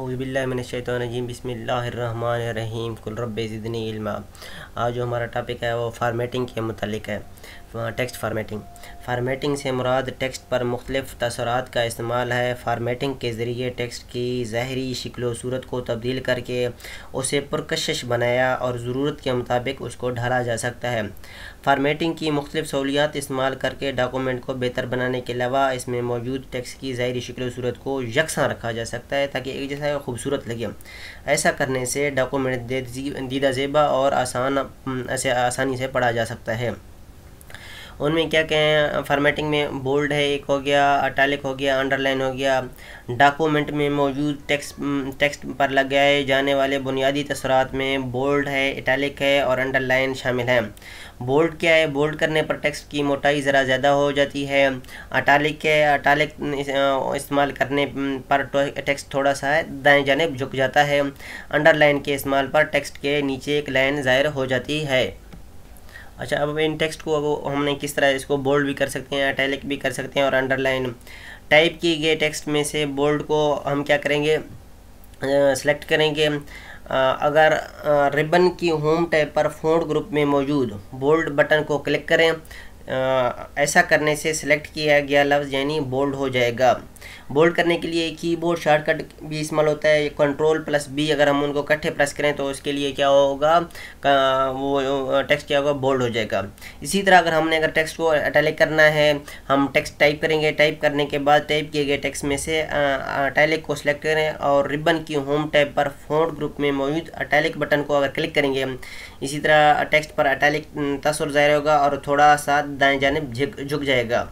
अज़बिल्लाशैतरजीम बसमीम कुलरबनी इल्मा आज जो हमारा टॉपिक है वो फार्मेटिंग के मतलब है टेक्स्ट फार्मेटिंग फार्मेटिंग से मुराद टेक्स्ट पर मुख्तफ तसरात का इस्तेमाल है फार्मेटिंग के ज़रिए टेक्स्ट की जहरी शिकल सूरत को तब्दील करके उसे पुरकशिश बनाया और ज़रूरत के मुताबिक उसको ढाला जा सकता है फार्मेटिंग की मुख्त सहूलियात इस्तेमाल करके डॉक्यूमेंट को बेहतर बनाने के अलावा इसमें मौजूद टेक्स्ट की ज़ाहरी शिकल सूरत को यकसा रखा जा सकता है ताकि एक जैसा दिखाए और ख़ूबसूरत लगे ऐसा करने से डॉक्यूमेंट दीदा जेबा और आसान ऐसे आसानी से पढ़ा जा सकता है उनमें क्या क्या है फॉर्मेटिंग में बोल्ड है एक हो गया अटालिक हो गया अंडरलाइन हो गया डॉक्यूमेंट में मौजूद टेक्स्ट टेक्स्ट पर लगाए जाने वाले बुनियादी तसरात में बोल्ड है इटैलिक है और अंडरलाइन शामिल है बोल्ड क्या है बोल्ड करने पर टेक्स्ट की मोटाई ज़रा ज़्यादा हो जाती है अटालिक है अटालिक इस्तेमाल करने पर टेक्स्ट तो थोड़ा सा दाएं जानेब झुक जाता है अंडरलाइन के इस्तेमाल पर टेक्स्ट के नीचे एक लाइन ज़ाहिर हो जाती है अच्छा अब इन टेक्स्ट को अब हमने किस तरह इसको बोल्ड भी कर सकते हैं अटैलिक भी कर सकते हैं और अंडरलाइन टाइप किए गए टेक्स्ट में से बोल्ड को हम क्या करेंगे सेलेक्ट करेंगे अगर रिबन की होम टाइप पर फोन ग्रुप में मौजूद बोल्ड बटन को क्लिक करें ऐसा करने से सेलेक्ट किया गया लफ्ज़ यानी बोल्ड हो जाएगा बोल्ड करने के लिए कीबोर्ड शॉर्टकट भी इस्तेमाल होता है कंट्रोल प्लस बी अगर हम उनको इकट्ठे प्रेस करें तो उसके लिए क्या होगा वो टेक्स्ट क्या होगा बोल्ड हो जाएगा इसी तरह अगर हमने अगर टेक्स्ट को अटैलिक करना है हम टेक्स्ट टाइप करेंगे टाइप करने के बाद टाइप किए गए टेक्स्ट में से अटैलिक को सिलेक्ट करें और रिबन की होम टैब पर फोन ग्रुप में मौजूद अटैलिक बटन को अगर क्लिक करेंगे इसी तरह टेक्स्ट पर अटैलिक तस्वर जाहिर होगा और थोड़ा सा दाएँ जानब झुक जाएगा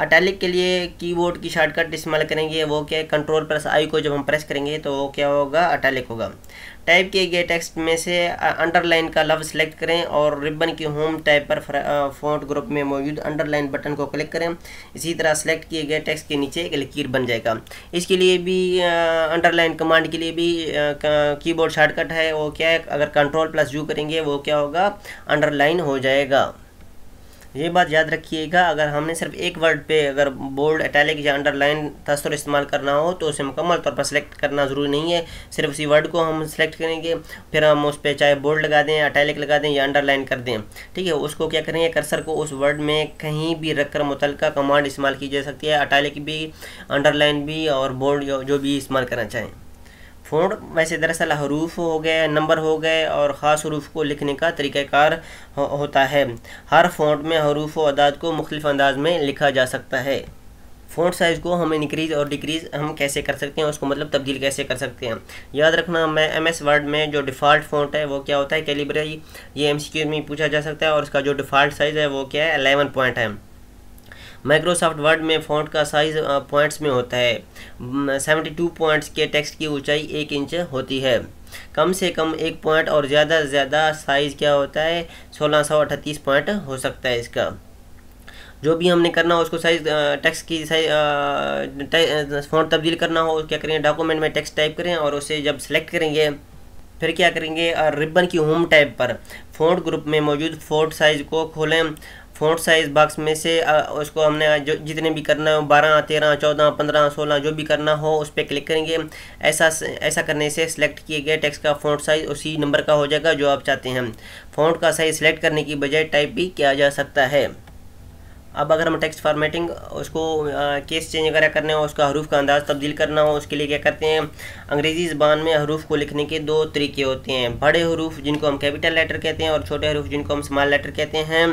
अटैलिक के लिए कीबोर्ड की शॉर्टकट इस्तेमाल करेंगे वो क्या कंट्रोल प्लस आई को जब हम प्रेस करेंगे तो वो क्या होगा अटैलिक होगा टाइप किए गए टेक्स्ट में से अंडरलाइन का लव सेलेक्ट करें और रिबन की होम टाइप पर फ़ॉन्ट ग्रुप में मौजूद अंडरलाइन बटन को क्लिक करें इसी तरह सेलेक्ट किए गए टेक्स्ट के नीचे एक लकीर बन जाएगा इसके लिए भी अंडरलाइन कमांड के लिए भी कीबोर्ड शॉर्टकट है वो क्या है अगर कंट्रोल प्लस यू करेंगे वो क्या होगा अंडरलाइन हो जाएगा ये बात याद रखिएगा अगर हमने सिर्फ एक वर्ड पे अगर बोल्ड अटैलिक या अंडरलाइन तस्तर इस्तेमाल करना हो तो उसे मुकम्मल तौर पर सेलेक्ट करना ज़रूरी नहीं है सिर्फ उसी वर्ड को हम सेलेक्ट करेंगे फिर हम उस पर चाहे बोल्ड लगा दें अटैलिक लगा दें या अंडरलाइन कर दें ठीक है उसको क्या करेंगे कर्सर को उस वर्ड में कहीं भी रखकर मुतल कमांड इस्तेमाल की जा सकती है अटैलिक भी अंडरलाइन भी और बोल्ड जो भी इस्तेमाल करना चाहें फ़ोन वैसे दरअसल हरूफ हो गए नंबर हो गए और ख़ास हरूफ को लिखने का तरीक़ाकार हो, होता है हर फ़ोन में हरूफ व अदाद को मुख्तफ अंदाज में लिखा जा सकता है फ़ॉन्ट साइज़ को हम इनक्रीज़ और डिक्रीज़ हम कैसे कर सकते हैं उसको मतलब तब्दील कैसे कर सकते हैं याद रखना मैं एम एस वर्ड में जो डिफ़ॉल्ट फ़ॉन्ट है वो क्या होता है कैलिब्राई ये एम सी क्यू में पूछा जा सकता है और उसका जो डिफ़ॉल्ट साइज़ है वो क्या है अलेवन पॉइंट है माइक्रोसॉफ्ट वर्ड में फ़ॉन्ट का साइज पॉइंट्स में होता है सेवेंटी टू पॉइंट्स के टेक्स्ट की ऊंचाई एक इंच होती है कम से कम एक पॉइंट और ज़्यादा से ज़्यादा साइज़ क्या होता है सोलह सौ अट्ठतीस पॉइंट हो सकता है इसका जो भी हमने करना हो उसको साइज टैक्स की साइज फ़ॉन्ट तब्दील करना हो क्या करेंगे डॉक्यूमेंट में टेक्स्ट टाइप करें और उसे जब सेलेक्ट करेंगे फिर क्या करेंगे रिबन की होम टैब पर फ़ॉन्ट ग्रुप में मौजूद फ़ॉन्ट साइज़ को खोलें फ़ोन साइज़ बॉक्स में से उसको हमने जो जितने भी करना हो बारह तेरह चौदह पंद्रह सोलह जो भी करना हो उस पर क्लिक करेंगे ऐसा ऐसा करने से सिलेक्ट किए गए टेक्स्ट का फोन साइज़ उसी नंबर का हो जाएगा जो आप चाहते हैं फोन का साइज़ सेलेक्ट करने की बजाय टाइप भी किया जा सकता है अब अगर हम टेक्स्ट फॉर्मेटिंग उसको केस चेंज वगैरह करने हो उसका हरूफ का अंदाज़ तब्दील करना हो उसके लिए क्या करते हैं अंग्रेज़ी ज़बान में हरूफ को लिखने के दो तरीके होते हैं बड़े हरूफ जिनको हम कैपिटल लेटर कहते हैं और छोटे हरूफ जिनको हम स्मॉल लेटर कहते हैं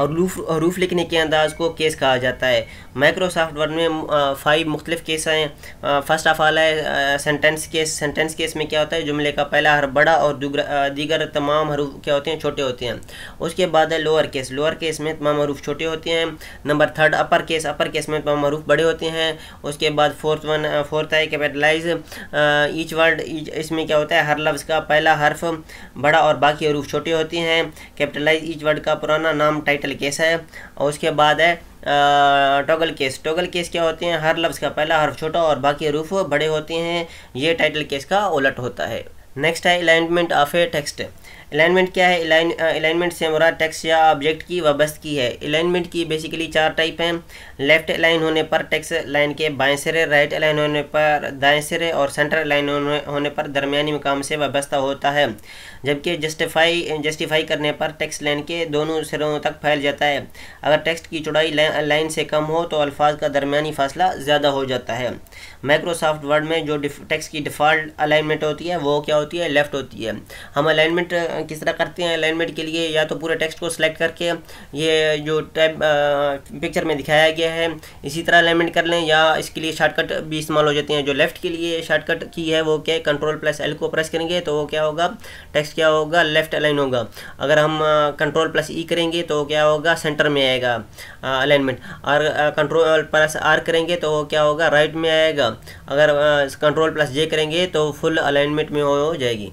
और रूफ रूफ लिखने के अंदाज को केस कहा जाता है माइक्रोसॉफ्ट वर्ड में फाइव मुख्तलिफ केस हैं फर्स्ट ऑफ ऑल है सेंटेंस केस सेंटेंस केस में क्या होता है जुमले का पहला हर बड़ा और दीगर तमाम हरूफ क्या होते हैं छोटे होते हैं उसके बाद है लोअर केस लोअर केस में तमाम हरूफ छोटे होते हैं number third upper case upper case में तमाम हरूफ बड़े होते हैं उसके बाद फोर्थ वन फोर्थ है कैपिटलाइज ईच वर्ड इसमें क्या होता है हर लफ्ज़ का पहला हर्फ बड़ा और बाकी हरूफ छोटे होते हैं कैपिटलाइज ईच वर्ड का पुराना नाम टाइटल कैपिटल केस है और उसके बाद है टोगल केस टोगल केस क्या होते हैं हर लफ्ज़ का पहला हर्फ छोटा और बाकी रूफ बड़े होते हैं ये टाइटल केस का उलट होता है नेक्स्ट है alignment of a text alignment क्या है अलाइनमेंट uh, से हमारा टेक्स्ट या ऑब्जेक्ट की की है अलाइनमेंट की बेसिकली चार टाइप हैं लेफ्ट अलाइन होने पर टेक्स्ट लाइन के बाएं सिरे राइट अलाइन होने पर दाएं सिरे और सेंटर लाइन होने पर दरमियानी मकाम से वाबस्ता होता है जबकि जस्टिफाई जस्टिफाई करने पर टेक्स्ट लाइन के दोनों सिरों तक फैल जाता है अगर टेक्स्ट की चौड़ाई लाइन से कम हो तो अल्फाज का दरमियानी फासला ज़्यादा हो जाता है माइक्रोसॉफ्ट वर्ड में जो टेक्स्ट की डिफ़ॉल्ट अलाइनमेंट होती है वो क्या होती है लेफ़्ट होती है हम अलाइनमेंट किस तरह करते हैं अलाइनमेंट के लिए या तो पूरे टेक्स्ट को सिलेक्ट करके ये जो टैब पिक्चर में दिखाया गया है इसी तरह अलाइनमेंट कर लें या इसके लिए शॉर्टकट भी इस्तेमाल हो जाते हैं जो लेफ्ट के लिए शॉर्टकट की है वो क्या कंट्रोल प्लस एल को प्रेस करेंगे तो वो क्या होगा टेक्स्ट क्या होगा लेफ्ट अलाइन होगा अगर हम कंट्रोल प्लस ई करेंगे तो क्या होगा सेंटर में आएगा अलाइनमेंट और कंट्रोल प्लस आर करेंगे तो वो क्या होगा राइट तो में आएगा अगर कंट्रोल प्लस जे करेंगे तो फुल अलाइनमेंट में हो जाएगी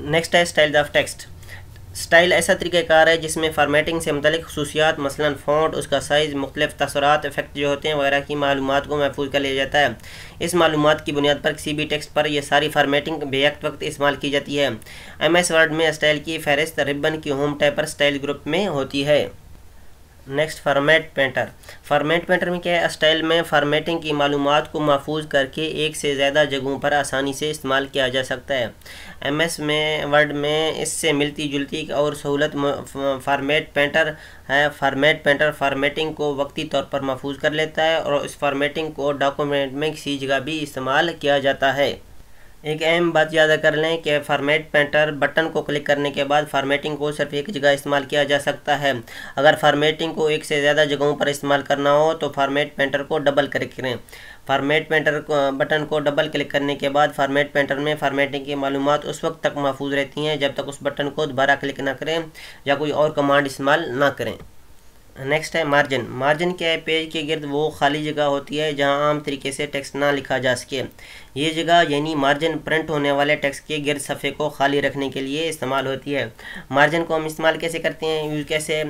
नेक्स्ट है स्टाइल ऑफ टेक्स्ट स्टाइल ऐसा तरीक़ाकार है जिसमें फार्मेटिंग से मतलब खसूसियात मसलन फ़ॉन्ट उसका साइज़ मुख्तफ तसरात इफेक्ट जो होते हैं वगैरह की मालूम को महफूज कर लिया जाता है इस मालूम की बुनियाद पर किसी भी टेक्स्ट पर यह सारी फार्मेटिंग बेअक्त वक्त इस्तेमाल की जाती है एम एस वर्ड में स्टाइल की फहरिस्त रिबन की होम टाइपर स्टाइल ग्रुप में होती है next format painter format painter में क्या है स्टाइल में फॉर्मेटिंग की मालूम को महफूज करके एक से ज़्यादा जगहों पर आसानी से इस्तेमाल किया जा सकता है एम एस में वर्ड में इससे मिलती जुलती और सहूलत फॉर्मेट पेंटर है फॉर्मेट पेंटर फॉर्मेटिंग को वक्ती तौर पर महफूज कर लेता है और इस फॉर्मेटिंग को डॉक्यूमेंट में किसी जगह भी इस्तेमाल किया जाता है एक अहम बात याद कर लें कि फॉर्मेट पेंटर बटन को क्लिक करने के बाद फॉर्मेटिंग को सिर्फ एक जगह इस्तेमाल किया जा सकता है अगर फॉर्मेटिंग को एक से ज़्यादा जगहों पर इस्तेमाल करना हो तो फॉर्मेट पेंटर को डबल क्लिक करें फॉर्मेट को बटन को डबल क्लिक करने के बाद फॉर्मेट पेंटर में फॉर्मेटिंग की मालूम उस वक्त तक महफूज रहती हैं जब तक उस बटन को दोबारा क्लिक ना करें या कोई और कमांड इस्तेमाल ना करें नेक्स्ट है मार्जिन मार्जिन क्या है पेज के गिर्द वो खाली जगह होती है जहां आम तरीके से टेक्स्ट ना लिखा जा सके ये जगह यानी मार्जिन प्रिंट होने वाले टेक्स्ट के गिर्द सफ़े को खाली रखने के लिए इस्तेमाल होती है मार्जिन को हम इस्तेमाल कैसे करते हैं यूज कैसे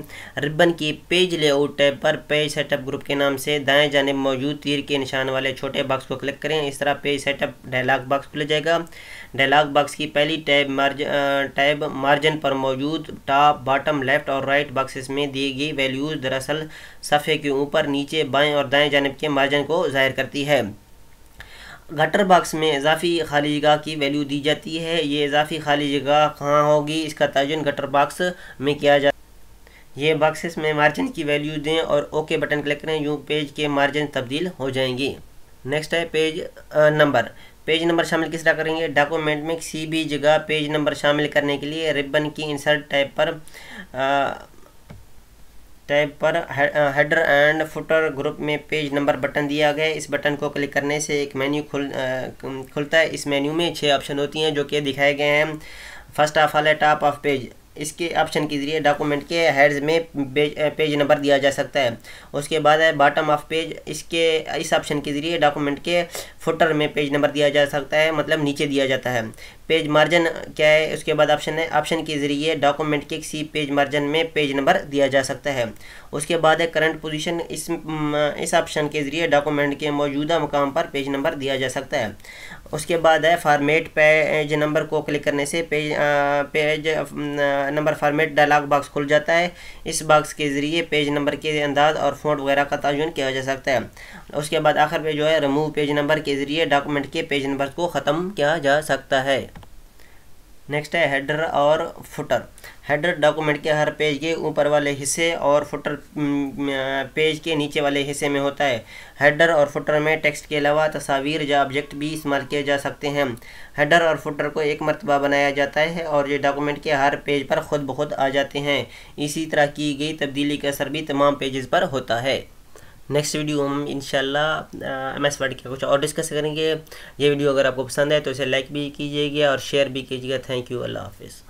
रिबन की पेज लेआउट टैब पर पेज सेटअप ग्रुप के नाम से दाएँ जाने मौजूद तीर के निशान वाले छोटे बाक्स को क्लिक करें इस तरह पेज सेटअप डायलाग बाक्स खुल जाएगा डायलॉग बॉक्स की पहली टैब मार्ज टैब मार्जिन पर मौजूद टॉप बॉटम लेफ्ट और राइट बॉक्सेस में दी गई वैल्यूज़ दरअसल सफ़े के ऊपर नीचे बाएँ और दाएं जानब के मार्जिन को ज़ाहिर करती है गटर बॉक्स में इजाफी खाली जगह की वैल्यू दी जाती है ये इजाफी खाली जगह कहाँ होगी इसका तयन गटर बॉक्स में किया जा ये बॉक्सेस में मार्जिन की वैल्यू दें और ओके बटन क्लिक करें यूँ पेज के मार्जिन तब्दील हो जाएंगी नेक्स्ट है पेज नंबर पेज नंबर शामिल किस तरह करेंगे डॉक्यूमेंट में किसी भी जगह पेज नंबर शामिल करने के लिए रिबन की इंसर्ट टाइप पर टाइप पर हेडर एंड फुटर ग्रुप में पेज नंबर बटन दिया गया है इस बटन को क्लिक करने से एक मेन्यू खुल आ, खुलता है इस मेन्यू में छः ऑप्शन होती हैं जो कि दिखाए गए हैं फर्स्ट ऑफ ऑल है टॉप ऑफ पेज इसके ऑप्शन के ज़रिए डॉक्यूमेंट के हेड्स में पेज पेज नंबर दिया जा सकता है उसके बाद है बॉटम ऑफ पेज इसके इस ऑप्शन के ज़रिए डॉक्यूमेंट के फुटर में पेज नंबर दिया जा सकता है मतलब नीचे दिया जाता है पेज मार्जिन क्या है उसके बाद ऑप्शन है ऑप्शन के ज़रिए डॉक्यूमेंट के किसी पेज मार्जिन में पेज नंबर दिया जा सकता है उसके बाद है करंट पोजीशन इस इस ऑप्शन के ज़रिए डॉक्यूमेंट के मौजूदा मुकाम पर पेज नंबर दिया जा सकता है उसके बाद है फॉर्मेट पेज नंबर को क्लिक करने से page page number format dialog box खुल जाता है इस बाक्स के ज़रिए पेज नंबर के अंदाज और फोट वगैरह का तयन किया जा सकता है उसके बाद आखिर पे जो है रिमूव पेज नंबर के ज़रिए डॉक्यूमेंट के पेज नंबर को ख़त्म किया जा सकता है नेक्स्ट है हेडर और फुटर हेडर डॉक्यूमेंट के हर पेज के ऊपर वाले हिस्से और फुटर पेज के नीचे वाले हिस्से में होता है हेडर और फुटर में टेक्स्ट के अलावा तस्वीर या ऑब्जेक्ट भी इस्तेमाल किए जा सकते हैं हेडर और फुटर को एक मरतबा बनाया जाता है और ये डॉक्यूमेंट के हर पेज पर खुद ब खुद आ जाते हैं इसी तरह की गई तब्दीली का असर भी तमाम पेजेस पर होता है नेक्स्ट वीडियो हम शाला एम एस वर्ड के कुछ और डिस्कस करेंगे ये वीडियो अगर आपको पसंद है तो इसे लाइक भी कीजिएगा और शेयर भी कीजिएगा थैंक यू अल्लाह हाफिज़